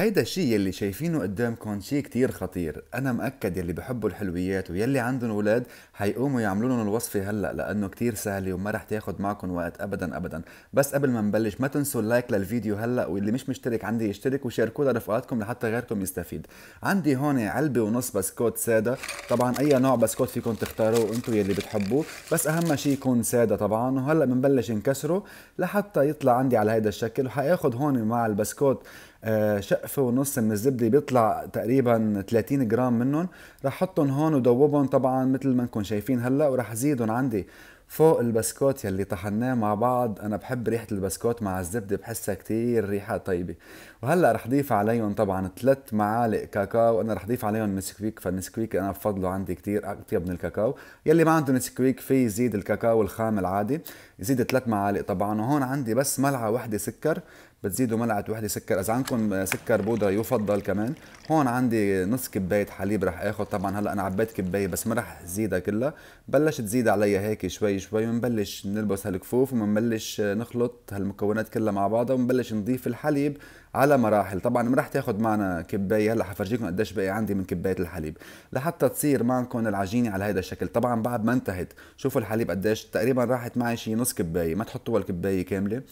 هيدا الشيء يلي شايفينه قدامكم شيء كتير خطير انا مأكد يلي بحبوا الحلويات ويلي عندهم اولاد حيقوموا يعملوا لهم الوصفه هلا لانه كتير سهله وما رح تاخد معكم وقت ابدا ابدا بس قبل ما نبلش ما تنسوا اللايك للفيديو هلا واللي مش مشترك عندي يشترك وشاركوه لرفقاتكم لحتى غيركم يستفيد عندي هون علبه ونص بسكوت ساده طبعا اي نوع بسكوت فيكم تختاروه انتم يلي بتحبوه بس اهم شيء يكون ساده طبعا وهلا بنبلش نكسره لحتى يطلع عندي على هيدا الشكل وحاخد هون مع البسكوت آه، شقفه ونص من الزبده بيطلع تقريبا 30 جرام منهم رح حطهم هون ودوبهم طبعا مثل ما انكم شايفين هلا ورح زيدهم عندي فوق البسكوت يلي طحناه مع بعض انا بحب ريحه البسكوت مع الزبده بحسها كتير ريحه طيبه وهلا رح ضيف عليهم طبعا ثلاث معالق كاكاو انا رح ضيف عليهم نسكويك فالنسكويك انا بفضله عندي كتير اطيب من الكاكاو يلي ما عنده نسكويك فيه يزيد الكاكاو الخام العادي يزيد ثلاث معالق طبعا وهون عندي بس ملعقه وحده سكر بتزيدوا ملعقه وحده سكر اذا عندكم سكر بودره يفضل كمان هون عندي نص كبايه حليب رح اخذ طبعا هلا انا عبيت كبايه بس ما رح زيدها كلها بلشت تزيد عليها هيك شوي شوي ونبلش نلبس هالكفوف وبنبلش نخلط هالمكونات كلها مع بعضها ونبلش نضيف الحليب على مراحل طبعا ما رح تاخذ معنا كبايه هلا حفرجيكم قديش بقي عندي من كبايه الحليب لحتى تصير معكم العجينه على هذا الشكل طبعا بعد ما انتهت شوفوا الحليب قديش تقريبا راحت معي شي نص كبايه ما تحطوها الكبايه كامله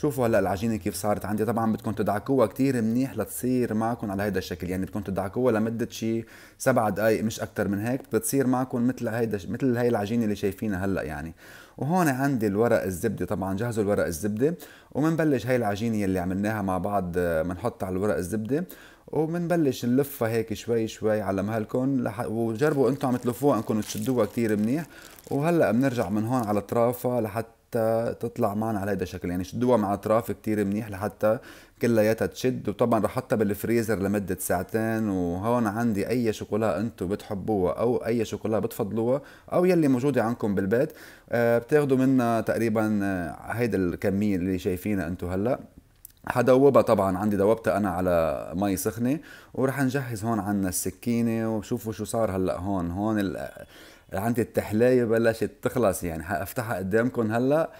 شوفوا هلا العجينه كيف صارت عندي طبعا بدكم تدعكوها كثير منيح لتصير معكم على هيدا الشكل يعني بدكم تدعكوها لمده شي سبع دقائق مش اكثر من هيك بتصير معكم مثل هيدا مثل هي العجينه اللي شايفينها هلا يعني وهون عندي الورق الزبده طبعا جهزوا الورق الزبده ومنبلش هي العجينه اللي عملناها مع بعض بنحطها على الورق الزبده وبنبلش نلفها هيك شوي شوي على مهلكم لح... وجربوا انتم عم تلفوها انكم تشدوها كثير منيح وهلا بنرجع من هون على الطرافه لحتى لحتى تطلع معنا على هذا الشكل يعني شدوها مع اطراف كتير منيح لحتى كلياتها تشد وطبعا رح احطها بالفريزر لمده ساعتين وهون عندي اي شوكولا انتم بتحبوها او اي شوكولا بتفضلوها او يلي موجوده عندكم بالبيت آه، بتاخذوا منها تقريبا آه، هيدا الكميه اللي شايفينها انتم هلا حدوبها طبعا عندي دوبتها انا على مي سخنه ورح نجهز هون عنا السكينه وشوفوا شو صار هلا هون هون عندي التحلايه بلشت تخلص يعني حافتحها قدامكم هلا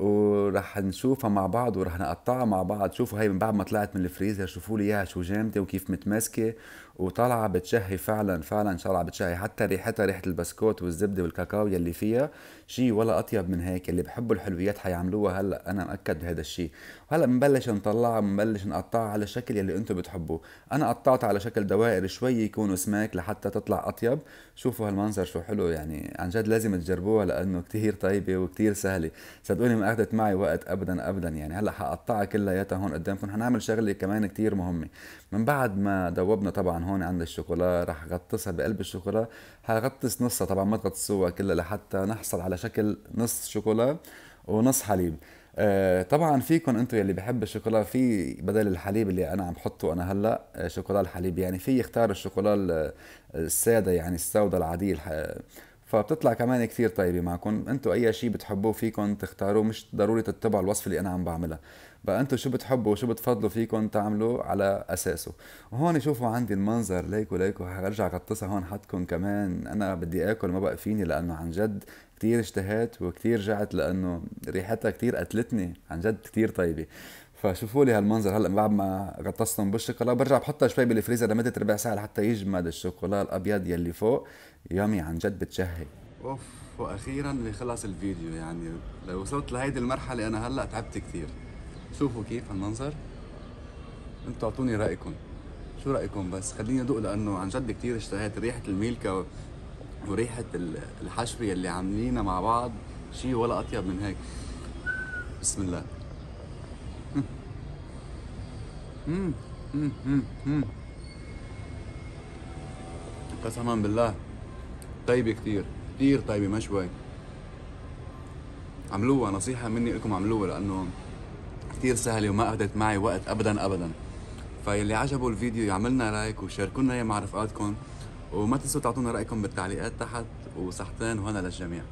وراح نشوفها مع بعض وراح نقطعها مع بعض شوفوا هاي من بعد ما طلعت من الفريزر شوفوا لي اياها شو جامده وكيف متماسكه وطالعه بتشهي فعلا فعلا ان شاء الله بتشهي حتى ريحتها ريحه البسكوت والزبده والكاكاو يلي فيها شيء ولا اطيب من هيك اللي بحبوا الحلويات حيعملوها هلا انا مأكد بهذا الشيء وهلا بنبلش نطلعها بنبلش نقطعها على الشكل يلي انتم بتحبوه انا قطعتها على شكل دوائر شوي يكونوا سماك لحتى تطلع اطيب شوفوا هالمنظر شو حلو يعني عن جد لازم تجربوها لانه كثير طيبه وكثير سهله صدقوني اخذت معي وقت ابدا ابدا يعني هلا حقطعها كلياتها هون قدامكم حنعمل شغله كمان كتير مهمه من بعد ما دوبنا طبعا هون عند الشوكولا رح غطسها بقلب الشوكولا هغطس نصها طبعا ما تغطسوها كلها لحتى نحصل على شكل نص شوكولا ونص حليب آه طبعا فيكم انتم يلي بحب الشوكولا في بدل الحليب اللي انا عم حطه انا هلا آه، شوكولا الحليب يعني في يختار الشوكولا الساده يعني السوداء العاديه فبتطلع كمان كثير طيبه معكم انتم اي شيء بتحبوه فيكم تختاروه مش ضروري تتبعوا الوصفه اللي انا عم بعملها بقى انتم شو بتحبوا وشو بتفضلوا فيكم تعملوا على اساسه وهون شوفوا عندي المنظر ليكو ليكو هرجع غطسها هون حطكم كمان انا بدي اكل ما بقى فيني لانه عن جد كثير اشتهيت وكثير رجعت لانه ريحتها كثير قتلتني عن جد كثير طيبه فشوفوا لي هالمنظر هلا بعد ما غطستهم بالشوكولا برجع بحطها شوي بالفريزر لمده ربع ساعه لحتى يجمد الشوكولا الابيض يلي فوق يامي عن جد بتشهي اوف واخيرا خلص الفيديو يعني لو وصلت لهيدي المرحله انا هلا تعبت كثير شوفوا كيف هالمنظر انتوا اعطوني رايكم شو رايكم بس خليني ادوق لانه عن جد كثير اشتهيت ريحه الميلكا وريحه الحشوه اللي عاملينها مع بعض شيء ولا اطيب من هيك بسم الله قسما بالله طيبه كثير كثير طيبه ما شوي عملوها نصيحه مني لكم عملوها لانه كثير سهله وما اخذت معي وقت ابدا ابدا فاللي عجبه الفيديو يعملنا لايك وشاركونا اياه مع رفقاتكم وما تنسوا تعطونا رايكم بالتعليقات تحت وصحتين وهنا للجميع